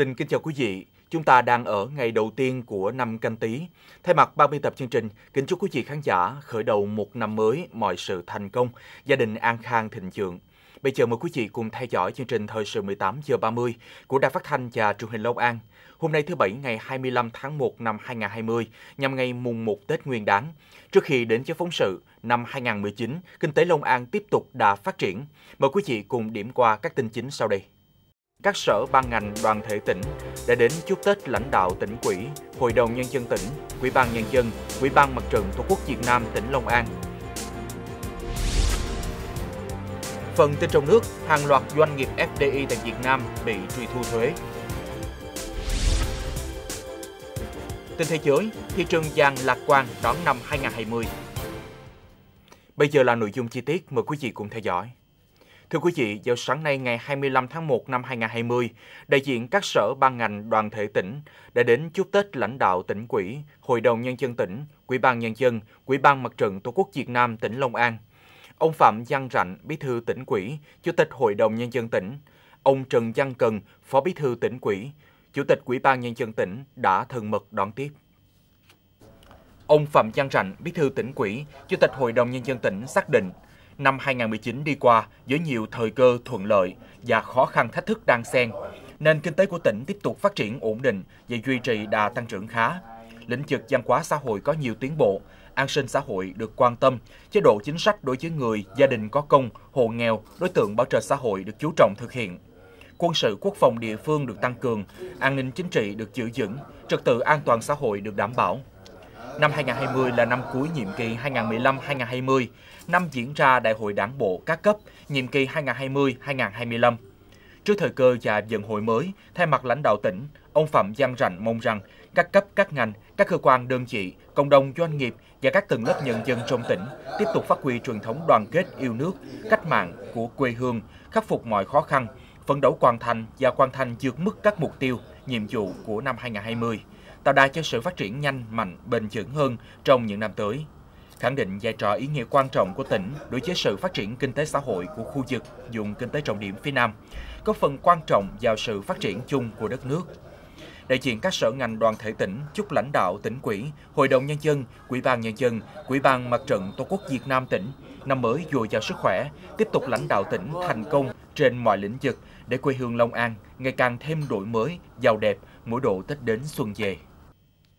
Xin kính chào quý vị. Chúng ta đang ở ngày đầu tiên của năm canh tí. Thay mặt ban biên tập chương trình, kính chúc quý vị khán giả khởi đầu một năm mới mọi sự thành công, gia đình an khang thịnh vượng. Bây giờ mời quý vị cùng theo dõi chương trình thời sự 18 giờ 30 của Đài Phát thanh và Truyền hình Long An. Hôm nay thứ bảy ngày 25 tháng 1 năm 2020, nhằm ngày mùng 1 Tết Nguyên đán. Trước khi đến với phóng sự, năm 2019, kinh tế Long An tiếp tục đã phát triển. Mời quý vị cùng điểm qua các tin chính sau đây. Các sở ban ngành đoàn thể tỉnh đã đến chúc Tết lãnh đạo tỉnh quỹ, Hội đồng Nhân dân tỉnh, Ủy ban Nhân dân, Ủy ban Mặt trận Tổ quốc Việt Nam tỉnh Long An. Phần tin trong nước, hàng loạt doanh nghiệp FDI tại Việt Nam bị truy thu thuế. Tin thế giới, thị trường vàng lạc quan đón năm 2020. Bây giờ là nội dung chi tiết, mời quý vị cùng theo dõi. Thưa quý vị, vào sáng nay ngày 25 tháng 1 năm 2020, đại diện các sở ban ngành đoàn thể tỉnh đã đến chúc Tết lãnh đạo tỉnh quỹ, Hội đồng Nhân dân tỉnh, Quỹ ban Nhân dân, Quỹ ban Mặt trận Tổ quốc Việt Nam tỉnh Long An. Ông Phạm Văn Rạnh, Bí thư tỉnh quỹ, Chủ tịch Hội đồng Nhân dân tỉnh, ông Trần Văn Cần, Phó Bí thư tỉnh quỹ, Chủ tịch Quỹ ban Nhân dân tỉnh đã thân mật đón tiếp. Ông Phạm Văn Rạnh, Bí thư tỉnh quỹ, Chủ tịch Hội đồng Nhân dân tỉnh xác định, Năm 2019 đi qua với nhiều thời cơ thuận lợi và khó khăn thách thức đang xen, nền kinh tế của tỉnh tiếp tục phát triển ổn định và duy trì đà tăng trưởng khá. Lĩnh vực văn hóa xã hội có nhiều tiến bộ, an sinh xã hội được quan tâm, chế độ chính sách đối với người, gia đình có công, hộ nghèo, đối tượng bảo trợ xã hội được chú trọng thực hiện. Quân sự quốc phòng địa phương được tăng cường, an ninh chính trị được giữ vững, trật tự an toàn xã hội được đảm bảo. Năm 2020 là năm cuối nhiệm kỳ 2015-2020, năm diễn ra Đại hội Đảng bộ các cấp nhiệm kỳ 2020-2025. Trước thời cơ và dân hội mới, thay mặt lãnh đạo tỉnh, ông Phạm Giang Rành mong rằng các cấp các ngành, các cơ quan đơn vị, cộng đồng doanh nghiệp và các tầng lớp nhân dân trong tỉnh tiếp tục phát huy truyền thống đoàn kết yêu nước, cách mạng của quê hương, khắc phục mọi khó khăn, phấn đấu hoàn thành và hoàn thành vượt mức các mục tiêu, nhiệm vụ của năm 2020, tạo đà cho sự phát triển nhanh, mạnh, bền vững hơn trong những năm tới khẳng định vai trò ý nghĩa quan trọng của tỉnh đối với sự phát triển kinh tế xã hội của khu vực dùng kinh tế trọng điểm phía Nam, có phần quan trọng vào sự phát triển chung của đất nước. Đại diện các sở ngành đoàn thể tỉnh chúc lãnh đạo tỉnh quỹ, Hội đồng Nhân dân, Quỹ ban Nhân dân, Quỹ ban Mặt trận Tổ quốc Việt Nam tỉnh năm mới dồi dào sức khỏe, tiếp tục lãnh đạo tỉnh thành công trên mọi lĩnh vực để quê hương Long An ngày càng thêm đổi mới, giàu đẹp mỗi độ Tết đến xuân về.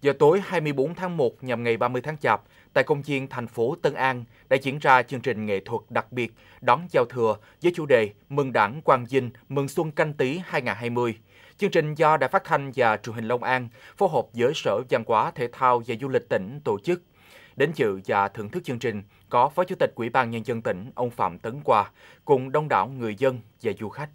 Giờ tối 24 tháng 1 nhằm ngày 30 tháng Chạp, tại công viên thành phố Tân An đã diễn ra chương trình nghệ thuật đặc biệt đón giao thừa với chủ đề Mừng Đảng Quang Vinh, Mừng Xuân Canh Tý 2020. Chương trình do Đài Phát thanh và Truyền hình Long An phối hợp với Sở Văn hóa Thể thao và Du lịch tỉnh tổ chức. Đến dự và thưởng thức chương trình có Phó Chủ tịch Ủy ban Nhân dân tỉnh ông Phạm Tấn Quà cùng đông đảo người dân và du khách.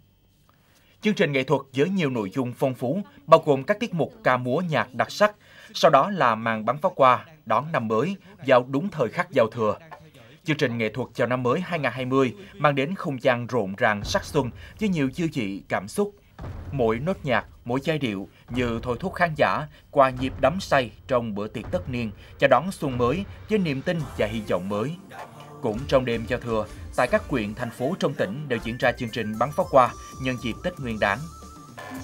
Chương trình nghệ thuật với nhiều nội dung phong phú, bao gồm các tiết mục ca múa nhạc đặc sắc, sau đó là màn bắn pháo hoa đón năm mới vào đúng thời khắc giao thừa. Chương trình nghệ thuật chào năm mới 2020 mang đến không gian rộn ràng sắc xuân với nhiều dư vị cảm xúc. Mỗi nốt nhạc, mỗi giai điệu như thôi thúc khán giả qua nhịp đắm say trong bữa tiệc tất niên chào đón xuân mới với niềm tin và hy vọng mới. Cũng trong đêm giao thừa, tại các quyện, thành phố trong tỉnh đều diễn ra chương trình bắn pháo hoa nhân dịp Tết Nguyên đán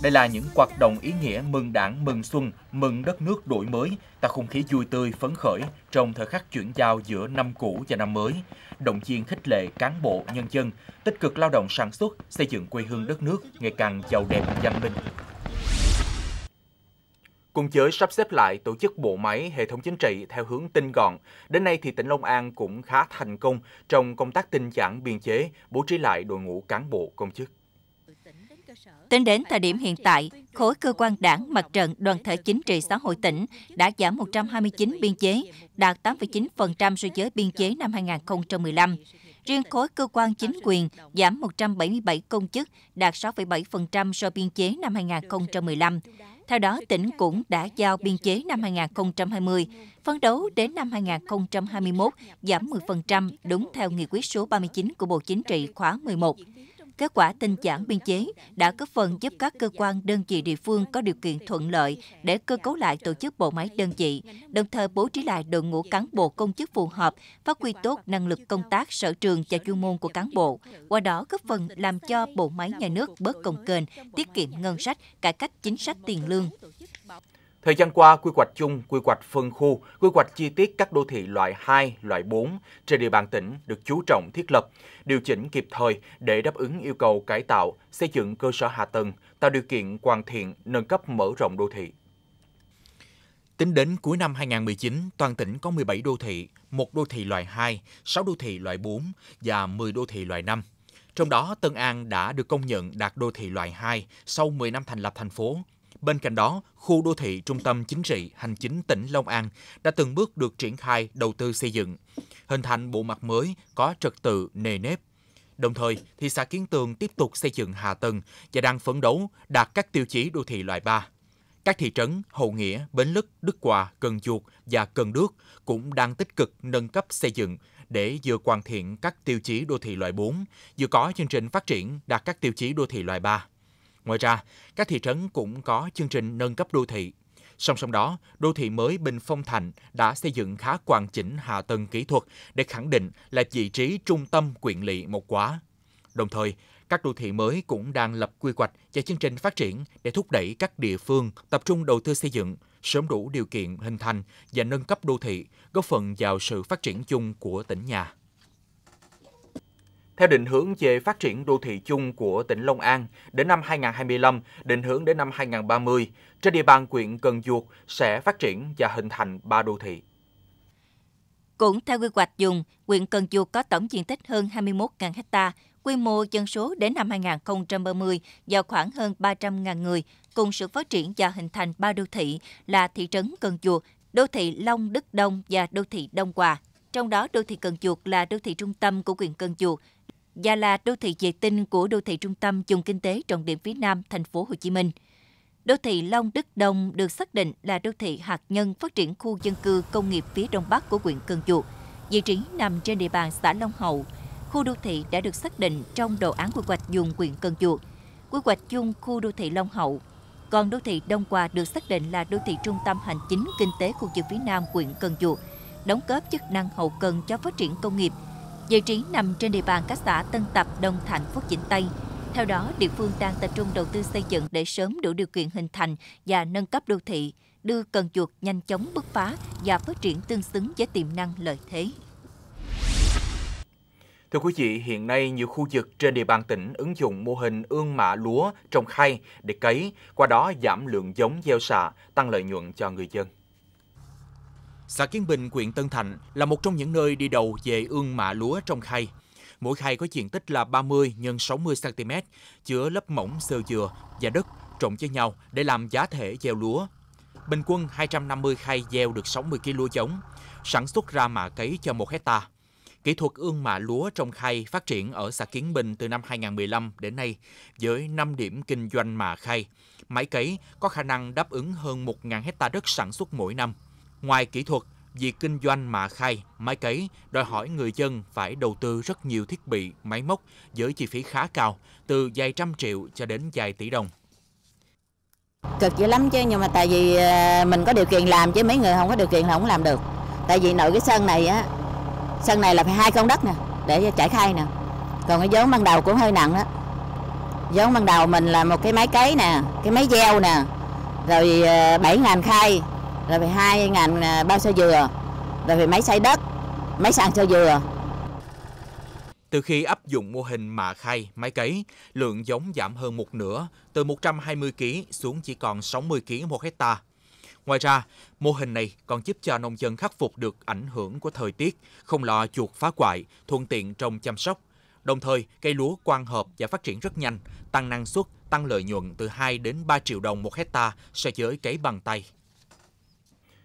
đây là những hoạt động ý nghĩa mừng đảng, mừng xuân, mừng đất nước đổi mới, tạo không khí vui tươi, phấn khởi trong thời khắc chuyển giao giữa năm cũ và năm mới, động viên khích lệ cán bộ, nhân dân, tích cực lao động sản xuất, xây dựng quê hương đất nước ngày càng giàu đẹp, văn minh. Cùng với sắp xếp lại tổ chức bộ máy, hệ thống chính trị theo hướng tinh gọn, đến nay thì tỉnh Long An cũng khá thành công trong công tác tinh giản biên chế, bố trí lại đội ngũ cán bộ công chức. Tính đến thời điểm hiện tại, khối cơ quan đảng, mặt trận, đoàn thể chính trị xã hội tỉnh đã giảm 129 biên chế, đạt 8,9% so với biên chế năm 2015. Riêng khối cơ quan chính quyền giảm 177 công chức, đạt 6,7% so biên chế năm 2015. Theo đó, tỉnh cũng đã giao biên chế năm 2020, phấn đấu đến năm 2021 giảm 10% đúng theo nghị quyết số 39 của Bộ Chính trị khóa 11. Kết quả tinh giản biên chế đã góp phần giúp các cơ quan đơn vị địa phương có điều kiện thuận lợi để cơ cấu lại tổ chức bộ máy đơn vị, đồng thời bố trí lại đội ngũ cán bộ công chức phù hợp, phát huy tốt năng lực công tác sở trường và chuyên môn của cán bộ, qua đó góp phần làm cho bộ máy nhà nước bớt công kênh, tiết kiệm ngân sách, cải cách chính sách tiền lương. Thời gian qua, quy hoạch chung, quy hoạch phân khu, quy hoạch chi tiết các đô thị loại 2, loại 4 trên địa bàn tỉnh được chú trọng thiết lập, điều chỉnh kịp thời để đáp ứng yêu cầu cải tạo, xây dựng cơ sở hạ tầng, tạo điều kiện hoàn thiện, nâng cấp mở rộng đô thị. Tính đến cuối năm 2019, toàn tỉnh có 17 đô thị, một đô thị loại 2, 6 đô thị loại 4 và 10 đô thị loại 5. Trong đó, Tân An đã được công nhận đạt đô thị loại 2 sau 10 năm thành lập thành phố Bên cạnh đó, khu đô thị trung tâm chính trị hành chính tỉnh Long An đã từng bước được triển khai đầu tư xây dựng, hình thành bộ mặt mới có trật tự nề nếp. Đồng thời, thị xã Kiến Tường tiếp tục xây dựng hạ tầng và đang phấn đấu đạt các tiêu chí đô thị loại 3. Các thị trấn Hậu Nghĩa, Bến Lức, Đức Hòa, Cần Duộc và Cần Đước cũng đang tích cực nâng cấp xây dựng để vừa hoàn thiện các tiêu chí đô thị loại 4, vừa có chương trình phát triển đạt các tiêu chí đô thị loại 3. Ngoài ra, các thị trấn cũng có chương trình nâng cấp đô thị. Song song đó, đô thị mới Bình Phong Thành đã xây dựng khá hoàn chỉnh hạ tầng kỹ thuật để khẳng định là vị trí trung tâm quyền lỵ một quá. Đồng thời, các đô thị mới cũng đang lập quy hoạch và chương trình phát triển để thúc đẩy các địa phương tập trung đầu tư xây dựng, sớm đủ điều kiện hình thành và nâng cấp đô thị, góp phần vào sự phát triển chung của tỉnh nhà. Theo định hướng về phát triển đô thị chung của tỉnh Long An, đến năm 2025, định hướng đến năm 2030, trên địa bàn huyện Cần Duộc sẽ phát triển và hình thành 3 đô thị. Cũng theo quy hoạch dùng, huyện Cần Duộc có tổng diện tích hơn 21.000 ha, quy mô dân số đến năm 2030 vào khoảng hơn 300.000 người, cùng sự phát triển và hình thành ba đô thị là thị trấn Cần Duộc, đô thị Long Đức Đông và đô thị Đông Hòa. Trong đó, đô thị Cần Duộc là đô thị trung tâm của huyện Cần Duộc, và là đô thị vệ tinh của đô thị trung tâm vùng kinh tế trọng điểm phía Nam thành phố Hồ Chí Minh. Đô thị Long Đức Đông được xác định là đô thị hạt nhân phát triển khu dân cư công nghiệp phía đông bắc của huyện Cần Duộc, vị trí nằm trên địa bàn xã Long Hậu. Khu đô thị đã được xác định trong đồ án quy hoạch dùng huyện Cần Duộc, quy hoạch chung khu đô thị Long Hậu. Còn đô thị Đông Hòa được xác định là đô thị trung tâm hành chính kinh tế khu vực phía Nam huyện Cần Duộc, đóng góp chức năng hậu cần cho phát triển công nghiệp, Vị trí nằm trên địa bàn các xã Tân Tập, Đông Thạnh, Phước Vĩnh Tây. Theo đó, địa phương đang tập trung đầu tư xây dựng để sớm đủ điều kiện hình thành và nâng cấp đô thị, đưa Cần Duộc nhanh chóng bứt phá và phát triển tương xứng với tiềm năng lợi thế. Thưa quý vị, hiện nay nhiều khu vực trên địa bàn tỉnh ứng dụng mô hình ương mạ lúa trồng khay để cấy, qua đó giảm lượng giống gieo xạ, tăng lợi nhuận cho người dân. Xã Kiến Bình, huyện Tân Thạnh là một trong những nơi đi đầu về ương mạ lúa trong khay. Mỗi khay có diện tích là 30 x 60 cm, chứa lớp mỏng sơ dừa và đất trộn với nhau để làm giá thể gieo lúa. Bình quân 250 khay gieo được 60 kg giống, sản xuất ra mạ cấy cho 1 hecta. Kỹ thuật ương mạ lúa trong khay phát triển ở xã Kiến Bình từ năm 2015 đến nay với 5 điểm kinh doanh mạ khay. Máy cấy có khả năng đáp ứng hơn 1.000 hecta đất sản xuất mỗi năm Ngoài kỹ thuật, việc kinh doanh mà khai, máy cấy đòi hỏi người dân phải đầu tư rất nhiều thiết bị, máy móc với chi phí khá cao, từ vài trăm triệu cho đến vài tỷ đồng. Cực dữ lắm chứ, nhưng mà tại vì ờ, mình có điều kiện làm chứ mấy người không có điều kiện là không làm được. Tại vì nội cái sân này á, sân này là phải hai công đất nè, để trải khai nè. Còn cái vốn ban đầu cũng hơi nặng đó. Vốn ban đầu mình là một cái máy cấy nè, cái máy gieo nè, rồi 7 ờ, ngàn khai, rồi về hai ngàn à, bao xơ dừa, rồi về máy xay đất, máy sàn xơ dừa. Từ khi áp dụng mô hình mạ khay, máy cấy, lượng giống giảm hơn một nửa, từ 120 kg xuống chỉ còn 60 kg một hecta. Ngoài ra, mô hình này còn giúp cho nông dân khắc phục được ảnh hưởng của thời tiết, không lo chuột phá hoại, thuận tiện trong chăm sóc. Đồng thời, cây lúa quang hợp và phát triển rất nhanh, tăng năng suất, tăng lợi nhuận từ 2 đến 3 triệu đồng một hecta so với cấy bằng tay.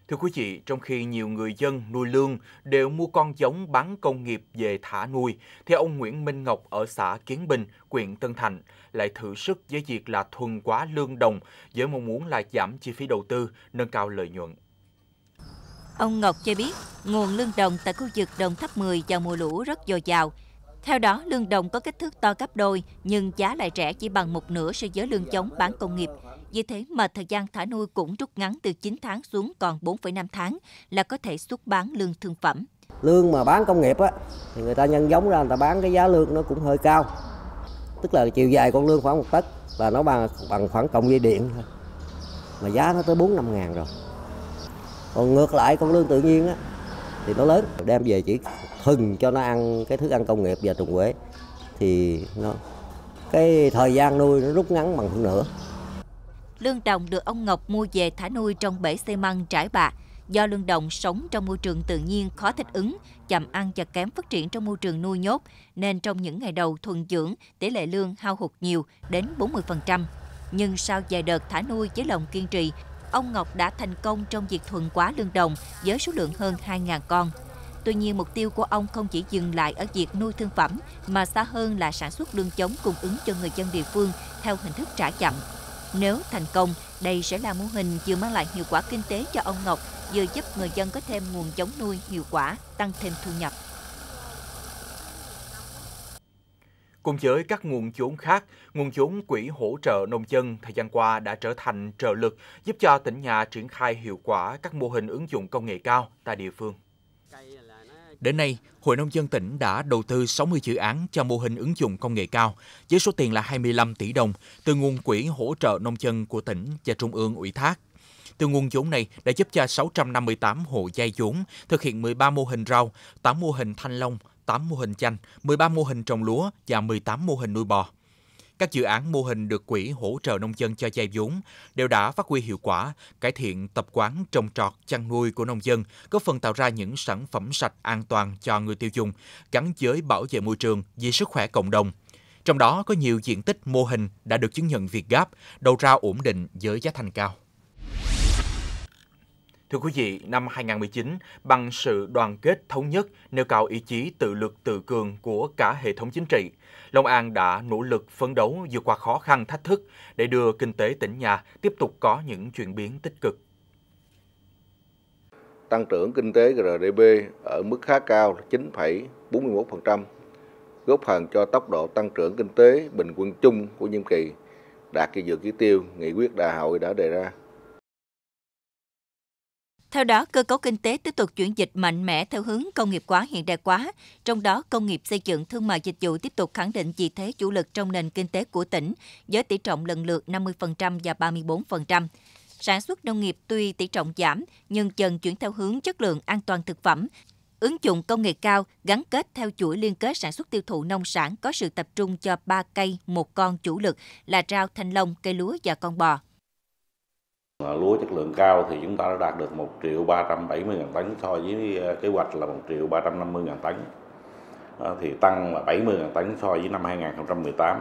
Thưa quý vị, trong khi nhiều người dân nuôi lương đều mua con giống bán công nghiệp về thả nuôi, thì ông Nguyễn Minh Ngọc ở xã Kiến Bình, huyện Tân Thành lại thử sức với việc là thuần quá lương đồng với mong muốn là giảm chi phí đầu tư, nâng cao lợi nhuận. Ông Ngọc cho biết, nguồn lương đồng tại khu vực Đồng Tháp 10 vào mùa lũ rất dồi dào. Theo đó, lương đồng có kích thước to gấp đôi nhưng giá lại rẻ chỉ bằng một nửa so với lương giống bán công nghiệp. Vì thế mà thời gian thả nuôi cũng rút ngắn từ 9 tháng xuống còn 4,5 tháng là có thể xuất bán lương thương phẩm. Lương mà bán công nghiệp á, thì người ta nhân giống ra người ta bán cái giá lương nó cũng hơi cao. Tức là chiều dài con lương khoảng một tấc là nó bằng, bằng khoảng cộng dây điện thôi. Mà giá nó tới 4-5 ngàn rồi. Còn ngược lại con lương tự nhiên á, thì nó lớn. Đem về chỉ thừng cho nó ăn cái thức ăn công nghiệp và trùng quế thì nó cái thời gian nuôi nó rút ngắn bằng hơn nữa lương đồng được ông Ngọc mua về thả nuôi trong bể xi măng trải bạc. Do lương đồng sống trong môi trường tự nhiên khó thích ứng, chậm ăn và kém phát triển trong môi trường nuôi nhốt, nên trong những ngày đầu thuần dưỡng, tỷ lệ lương hao hụt nhiều, đến 40%. Nhưng sau vài đợt thả nuôi với lòng kiên trì, ông Ngọc đã thành công trong việc thuần quá lương đồng với số lượng hơn 2.000 con. Tuy nhiên, mục tiêu của ông không chỉ dừng lại ở việc nuôi thương phẩm, mà xa hơn là sản xuất lương chống cung ứng cho người dân địa phương theo hình thức trả chậm. Nếu thành công, đây sẽ là mô hình vừa mang lại hiệu quả kinh tế cho ông Ngọc, vừa giúp người dân có thêm nguồn giống nuôi hiệu quả, tăng thêm thu nhập. Cùng với các nguồn vốn khác, nguồn vốn quỹ hỗ trợ nông dân thời gian qua đã trở thành trợ lực giúp cho tỉnh nhà triển khai hiệu quả các mô hình ứng dụng công nghệ cao tại địa phương. Đến nay, Hội Nông dân tỉnh đã đầu tư 60 dự án cho mô hình ứng dụng công nghệ cao với số tiền là 25 tỷ đồng từ nguồn quỹ hỗ trợ nông dân của tỉnh và Trung ương ủy thác. Từ nguồn vốn này đã giúp cho 658 hộ dây vốn thực hiện 13 mô hình rau, 8 mô hình thanh long, 8 mô hình chanh, 13 mô hình trồng lúa và 18 mô hình nuôi bò. Các dự án mô hình được quỹ hỗ trợ nông dân cho vay vốn đều đã phát huy hiệu quả, cải thiện tập quán trồng trọt, chăn nuôi của nông dân, góp phần tạo ra những sản phẩm sạch an toàn cho người tiêu dùng, gắn với bảo vệ môi trường, vì sức khỏe cộng đồng. Trong đó có nhiều diện tích mô hình đã được chứng nhận Việt Gáp, đầu ra ổn định với giá thành cao. Thưa quý vị, năm 2019, bằng sự đoàn kết thống nhất, nêu cao ý chí tự lực tự cường của cả hệ thống chính trị, Long An đã nỗ lực phấn đấu vượt qua khó khăn thách thức để đưa kinh tế tỉnh nhà tiếp tục có những chuyển biến tích cực. Tăng trưởng kinh tế GDP ở mức khá cao 9,41%, góp phần cho tốc độ tăng trưởng kinh tế bình quân chung của nhiệm kỳ đạt cái dự chỉ tiêu nghị quyết đại hội đã đề ra. Theo đó, cơ cấu kinh tế tiếp tục chuyển dịch mạnh mẽ theo hướng công nghiệp hóa hiện đại hóa, trong đó công nghiệp xây dựng thương mại dịch vụ tiếp tục khẳng định vị thế chủ lực trong nền kinh tế của tỉnh, với tỷ trọng lần lượt 50% và 34%. Sản xuất nông nghiệp tuy tỷ trọng giảm, nhưng dần chuyển theo hướng chất lượng an toàn thực phẩm, ứng dụng công nghệ cao gắn kết theo chuỗi liên kết sản xuất tiêu thụ nông sản có sự tập trung cho ba cây một con chủ lực là rau thanh long cây lúa và con bò Lúa chất lượng cao thì chúng ta đã đạt được 1 triệu 370 ngàn tấn so với ờ, kế hoạch là 1 triệu 350 ngàn tấn ờ, thì tăng là 70 ngàn tấn so với năm 2018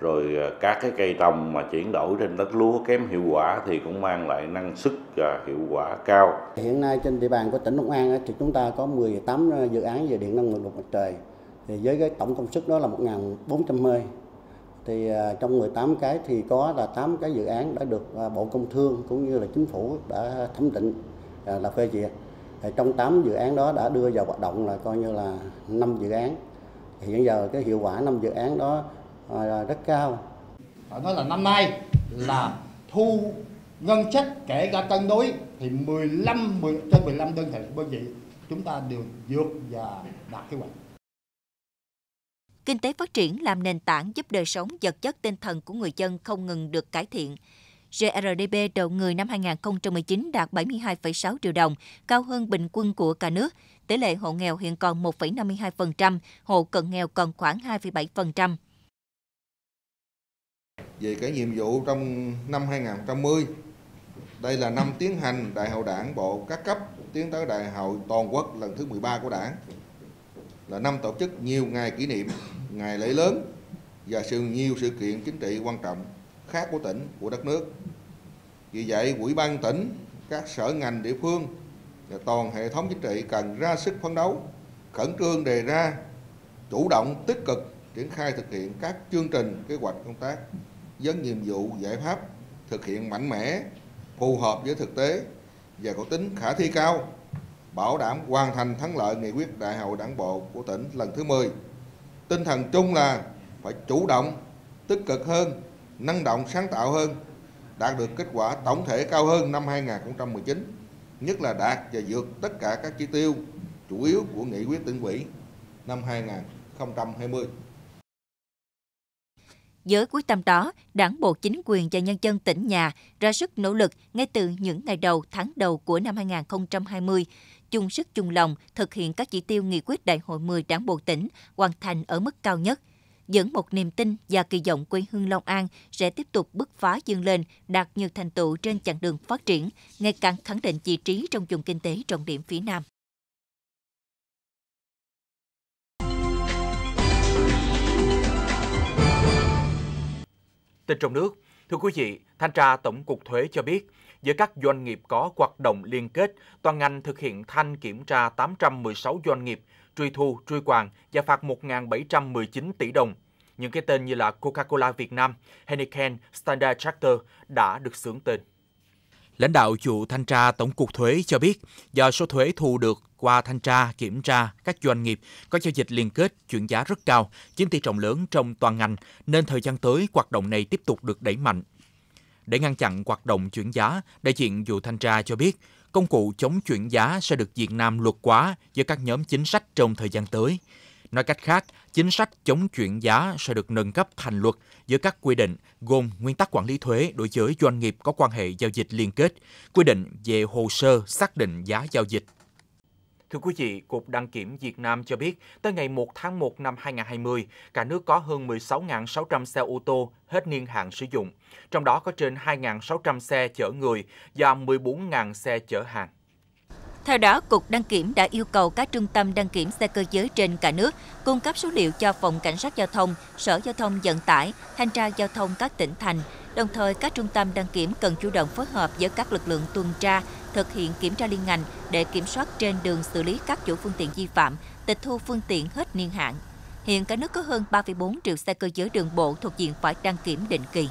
rồi ờ, các cái cây trồng mà chuyển đổi trên đất lúa kém hiệu quả thì cũng mang lại năng suất và hiệu quả cao. Hiện nay trên địa bàn của tỉnh Long An thì chúng ta có 18 dự án về điện năng lượng mặt trời thì với cái tổng công suất đó là 1.400 mê thì à, trong 18 cái thì có là 8 cái dự án đã được à, Bộ Công Thương cũng như là chính phủ đã thẩm định à, là phê duyệt. Thì trong 8 dự án đó đã đưa vào hoạt động là coi như là 5 dự án. Thì hiện giờ cái hiệu quả 5 dự án đó rất cao. Phải nói là năm nay là thu ngân sách kể cả cân đối thì 15 10, trên 15 đơn vị đơn vị chúng ta đều vượt và đạt kế hoạch. Kinh tế phát triển làm nền tảng giúp đời sống vật chất tinh thần của người dân không ngừng được cải thiện. GRDP đầu người năm 2019 đạt 72,6 triệu đồng, cao hơn bình quân của cả nước. Tỷ lệ hộ nghèo hiện còn 1,52%, hộ cận nghèo còn khoảng 2,7%. Về cái nhiệm vụ trong năm 2020, đây là năm tiến hành đại hội đảng bộ các cấp tiến tới đại hội toàn quốc lần thứ 13 của đảng là năm tổ chức nhiều ngày kỷ niệm, ngày lễ lớn và sự nhiều sự kiện chính trị quan trọng khác của tỉnh, của đất nước. Vì vậy, Quỹ ban tỉnh, các sở ngành địa phương và toàn hệ thống chính trị cần ra sức phấn đấu, khẩn trương đề ra, chủ động tích cực triển khai thực hiện các chương trình, kế hoạch công tác với nhiệm vụ giải pháp thực hiện mạnh mẽ, phù hợp với thực tế và có tính khả thi cao bảo đảm hoàn thành thắng lợi nghị quyết đại hội đảng bộ của tỉnh lần thứ 10. Tinh thần chung là phải chủ động, tích cực hơn, năng động sáng tạo hơn, đạt được kết quả tổng thể cao hơn năm 2019, nhất là đạt và vượt tất cả các chỉ tiêu chủ yếu của nghị quyết tỉnh ủy năm 2020. Với quyết tâm đó, Đảng bộ chính quyền và nhân dân tỉnh nhà ra sức nỗ lực ngay từ những ngày đầu tháng đầu của năm 2020, chung sức chung lòng thực hiện các chỉ tiêu nghị quyết Đại hội 10 Đảng bộ tỉnh hoàn thành ở mức cao nhất, dẫn một niềm tin và kỳ vọng quê hương Long An sẽ tiếp tục bứt phá dương lên, đạt nhiều thành tựu trên chặng đường phát triển, ngày càng khẳng định vị trí trong vùng kinh tế trọng điểm phía Nam. Tin trong nước, thưa quý vị, Thanh tra Tổng cục Thuế cho biết, giữa các doanh nghiệp có hoạt động liên kết, toàn ngành thực hiện thanh kiểm tra 816 doanh nghiệp, truy thu, truy quàng và phạt 1.719 tỷ đồng. Những cái tên như là Coca-Cola Việt Nam, Heineken, Standard Charter đã được xướng tên. Lãnh đạo chủ thanh tra Tổng cục Thuế cho biết, do số thuế thu được qua thanh tra, kiểm tra các doanh nghiệp có giao dịch liên kết chuyển giá rất cao, chiếm tỷ trọng lớn trong toàn ngành, nên thời gian tới hoạt động này tiếp tục được đẩy mạnh. Để ngăn chặn hoạt động chuyển giá, đại diện vụ thanh tra cho biết, công cụ chống chuyển giá sẽ được Việt Nam luật hóa với các nhóm chính sách trong thời gian tới. Nói cách khác, chính sách chống chuyển giá sẽ được nâng cấp thành luật với các quy định gồm nguyên tắc quản lý thuế đối với doanh nghiệp có quan hệ giao dịch liên kết, quy định về hồ sơ xác định giá giao dịch Thưa quý vị, Cục Đăng kiểm Việt Nam cho biết, tới ngày 1 tháng 1 năm 2020, cả nước có hơn 16.600 xe ô tô hết niên hạn sử dụng, trong đó có trên 2.600 xe chở người và 14.000 xe chở hàng. Theo đó, Cục Đăng kiểm đã yêu cầu các trung tâm đăng kiểm xe cơ giới trên cả nước cung cấp số liệu cho Phòng Cảnh sát Giao thông, Sở Giao thông Vận tải, Thanh tra Giao thông các tỉnh thành. Đồng thời, các trung tâm đăng kiểm cần chủ động phối hợp với các lực lượng tuần tra, thực hiện kiểm tra liên ngành để kiểm soát trên đường xử lý các chủ phương tiện vi phạm, tịch thu phương tiện hết niên hạn. Hiện cả nước có hơn 3,4 triệu xe cơ giới đường bộ thuộc diện phải đăng kiểm định kỳ.